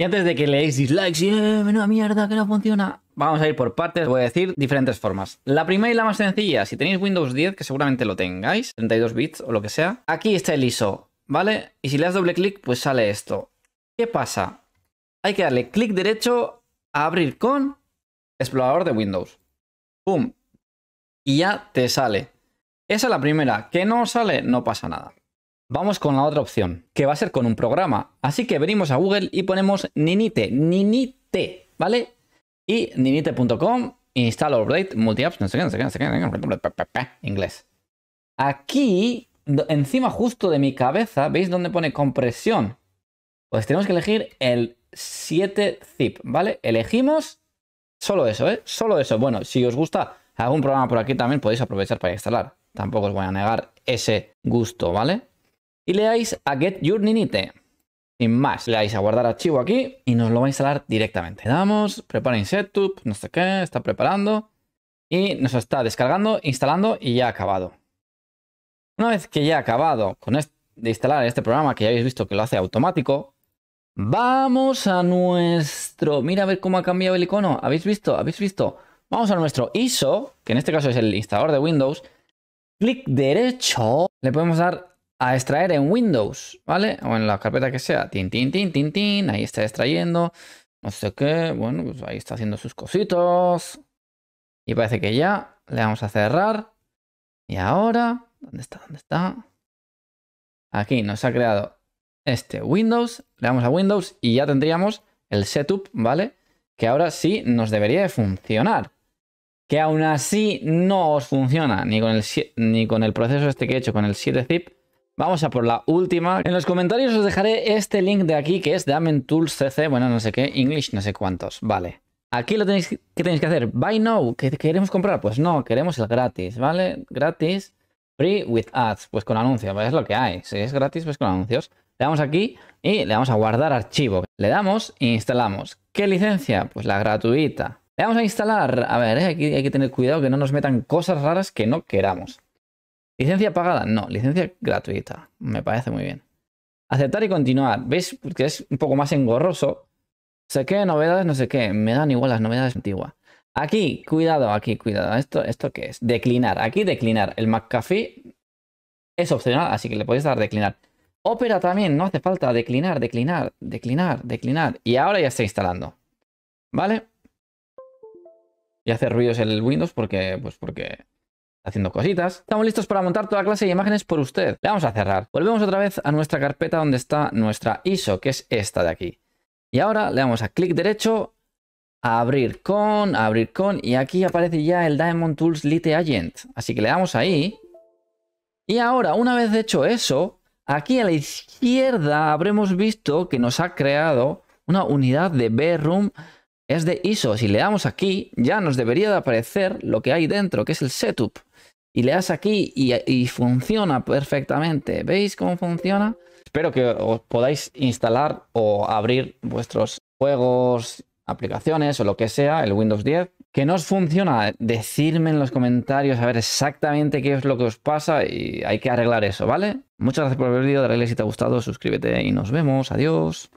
Y antes de que leéis dislikes y eh, menuda mierda que no funciona, vamos a ir por partes. Voy a decir diferentes formas. La primera y la más sencilla, si tenéis Windows 10, que seguramente lo tengáis, 32 bits o lo que sea, aquí está el ISO, ¿vale? Y si le das doble clic, pues sale esto. ¿Qué pasa? Hay que darle clic derecho a abrir con explorador de Windows. ¡Pum! Y ya te sale. Esa es la primera. Que no sale, no pasa nada. Vamos con la otra opción, que va a ser con un programa. Así que venimos a Google y ponemos Ninite, Ninite, ¿vale? Y ninite.com, install or update, no sé qué, no sé qué, no sé qué, inglés. Aquí, encima justo de mi cabeza, ¿veis dónde pone compresión? Pues tenemos que elegir el 7 zip, ¿vale? Elegimos solo eso, ¿eh? Solo eso. Bueno, si os gusta algún programa por aquí también podéis aprovechar para instalar. Tampoco os voy a negar ese gusto, ¿vale? y le a Get Your Ninite. Sin más, le dais a guardar archivo aquí y nos lo va a instalar directamente. Damos, preparen setup, no sé qué, está preparando y nos está descargando, instalando y ya ha acabado. Una vez que ya ha acabado con de instalar este programa que ya habéis visto que lo hace automático, vamos a nuestro... Mira a ver cómo ha cambiado el icono. ¿Habéis visto? ¿Habéis visto? Vamos a nuestro ISO, que en este caso es el instalador de Windows. Clic derecho, le podemos dar a extraer en Windows, ¿vale? O en la carpeta que sea. Tin, tin, tin, tin, tin. Ahí está extrayendo. No sé qué. Bueno, pues ahí está haciendo sus cositos. Y parece que ya. Le vamos a cerrar. Y ahora. ¿Dónde está? ¿Dónde está? Aquí nos ha creado este Windows. Le damos a Windows y ya tendríamos el setup, ¿vale? Que ahora sí nos debería de funcionar. Que aún así no os funciona ni con el, ni con el proceso este que he hecho con el 7-zip Vamos a por la última. En los comentarios os dejaré este link de aquí que es de Tools CC, bueno, no sé qué, English, no sé cuántos. Vale. Aquí lo tenéis, ¿qué tenéis que hacer? Buy now, ¿qué queremos comprar? Pues no, queremos el gratis, ¿vale? Gratis, free with ads, pues con anuncios, es lo que hay. Si es gratis, pues con anuncios. Le damos aquí y le damos a guardar archivo. Le damos e instalamos. ¿Qué licencia? Pues la gratuita. Le vamos a instalar, a ver, eh, aquí hay que tener cuidado que no nos metan cosas raras que no queramos. ¿Licencia pagada? No, licencia gratuita. Me parece muy bien. Aceptar y continuar. ¿Veis? Que es un poco más engorroso. sé qué, novedades, no sé qué. Me dan igual las novedades antiguas. Aquí, cuidado, aquí, cuidado. ¿Esto, esto qué es? Declinar. Aquí, declinar. El McAfee es opcional, así que le podéis dar declinar. Opera también, no hace falta declinar, declinar, declinar, declinar. Y ahora ya está instalando. ¿Vale? Y hace ruidos el Windows porque, pues porque haciendo cositas. Estamos listos para montar toda clase de imágenes por usted. Le vamos a cerrar. Volvemos otra vez a nuestra carpeta donde está nuestra ISO, que es esta de aquí. Y ahora le damos a clic derecho, a abrir con, abrir con, y aquí aparece ya el Diamond Tools Lite Agent. Así que le damos ahí. Y ahora, una vez hecho eso, aquí a la izquierda habremos visto que nos ha creado una unidad de room es de ISO. Si le damos aquí, ya nos debería de aparecer lo que hay dentro, que es el setup. Y le das aquí y, funciona perfectamente. ¿Veis cómo funciona? Espero que os podáis instalar o abrir vuestros juegos, aplicaciones o lo que sea, el Windows 10. Que no os funciona, Decirme en los comentarios a ver exactamente qué es lo que os pasa y hay que arreglar eso, ¿vale? Muchas gracias por ver el vídeo, dale like si te ha gustado, suscríbete y nos vemos, adiós.